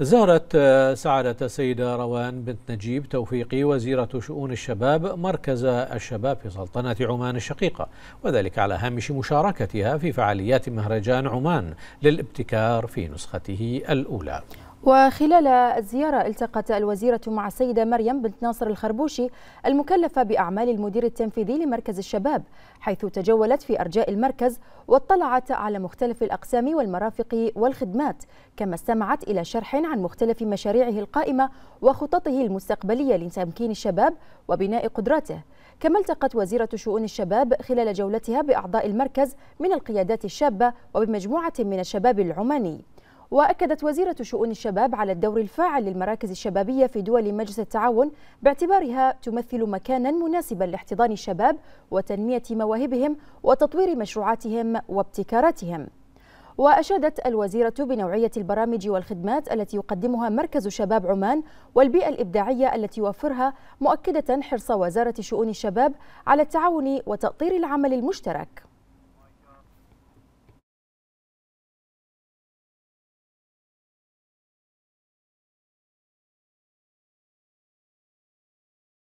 زارت آه، سعادة السيدة روان بنت نجيب توفيقي وزيرة شؤون الشباب مركز الشباب في سلطنة عمان الشقيقة وذلك على هامش مشاركتها في فعاليات مهرجان عمان للابتكار في نسخته الأولى وخلال الزيارة التقت الوزيرة مع السيدة مريم بنت ناصر الخربوشي المكلفة بأعمال المدير التنفيذي لمركز الشباب حيث تجولت في أرجاء المركز واطلعت على مختلف الأقسام والمرافق والخدمات كما استمعت إلى شرح عن مختلف مشاريعه القائمة وخططه المستقبلية لتمكين الشباب وبناء قدراته كما التقت وزيرة شؤون الشباب خلال جولتها بأعضاء المركز من القيادات الشابة وبمجموعة من الشباب العماني وأكدت وزيرة شؤون الشباب على الدور الفاعل للمراكز الشبابية في دول مجلس التعاون باعتبارها تمثل مكانا مناسبا لاحتضان الشباب وتنمية مواهبهم وتطوير مشروعاتهم وابتكاراتهم وأشادت الوزيرة بنوعية البرامج والخدمات التي يقدمها مركز شباب عمان والبيئة الإبداعية التي يوفرها مؤكدة حرص وزارة شؤون الشباب على التعاون وتأطير العمل المشترك